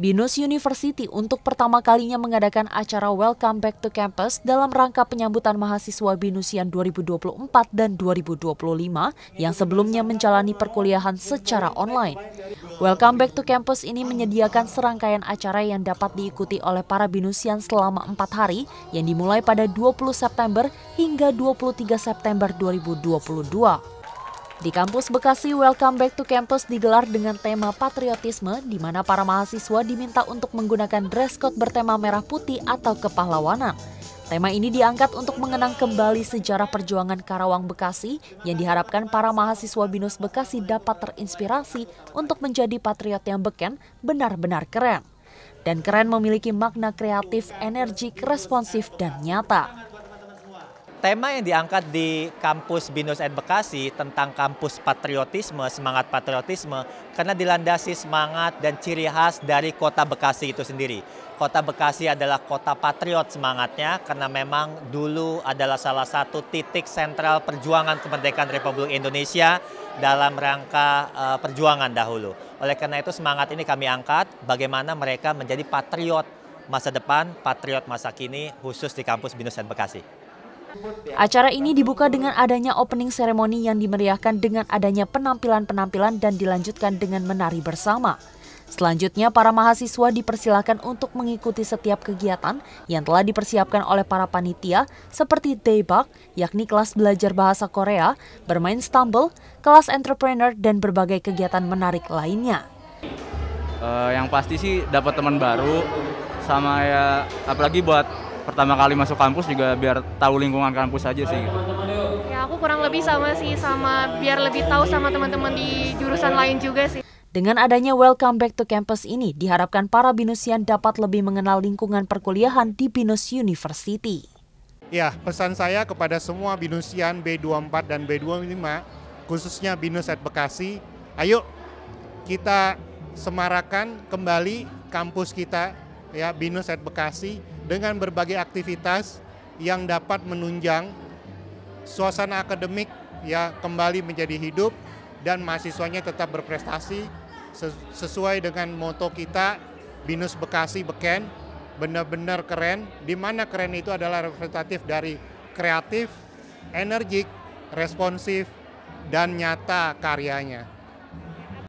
Binus University untuk pertama kalinya mengadakan acara Welcome Back to Campus dalam rangka penyambutan mahasiswa Binusian 2024 dan 2025 yang sebelumnya menjalani perkuliahan secara online. Welcome Back to Campus ini menyediakan serangkaian acara yang dapat diikuti oleh para Binusian selama empat hari yang dimulai pada 20 September hingga 23 September 2022. Di kampus Bekasi, Welcome Back to Campus digelar dengan tema patriotisme, di mana para mahasiswa diminta untuk menggunakan dress code bertema merah putih atau kepahlawanan. Tema ini diangkat untuk mengenang kembali sejarah perjuangan Karawang Bekasi yang diharapkan para mahasiswa BINUS Bekasi dapat terinspirasi untuk menjadi patriot yang beken, benar-benar keren. Dan keren memiliki makna kreatif, energik, responsif, dan nyata. Tema yang diangkat di kampus Binus and Bekasi tentang kampus patriotisme, semangat patriotisme, karena dilandasi semangat dan ciri khas dari kota Bekasi itu sendiri. Kota Bekasi adalah kota patriot semangatnya karena memang dulu adalah salah satu titik sentral perjuangan kemerdekaan Republik Indonesia dalam rangka uh, perjuangan dahulu. Oleh karena itu semangat ini kami angkat bagaimana mereka menjadi patriot masa depan, patriot masa kini khusus di kampus Binus dan Bekasi. Acara ini dibuka dengan adanya opening ceremony yang dimeriahkan dengan adanya penampilan-penampilan dan dilanjutkan dengan menari bersama. Selanjutnya, para mahasiswa dipersilakan untuk mengikuti setiap kegiatan yang telah dipersiapkan oleh para panitia seperti daybug, yakni kelas belajar bahasa Korea, bermain stumble, kelas entrepreneur, dan berbagai kegiatan menarik lainnya. Uh, yang pasti sih dapat teman baru, sama ya apalagi buat pertama kali masuk kampus juga biar tahu lingkungan kampus aja sih gitu. Ya aku kurang lebih sama sih sama biar lebih tahu sama teman-teman di jurusan lain juga sih. Dengan adanya Welcome Back to Campus ini, diharapkan para binusian dapat lebih mengenal lingkungan perkuliahan di Binus University. Ya, pesan saya kepada semua binusian B24 dan B25, khususnya Binus at Bekasi, ayo kita semarakan kembali kampus kita ya BINUS at Bekasi dengan berbagai aktivitas yang dapat menunjang suasana akademik ya kembali menjadi hidup dan mahasiswanya tetap berprestasi sesuai dengan moto kita BINUS Bekasi Beken benar-benar keren di mana keren itu adalah representatif dari kreatif, energik, responsif dan nyata karyanya.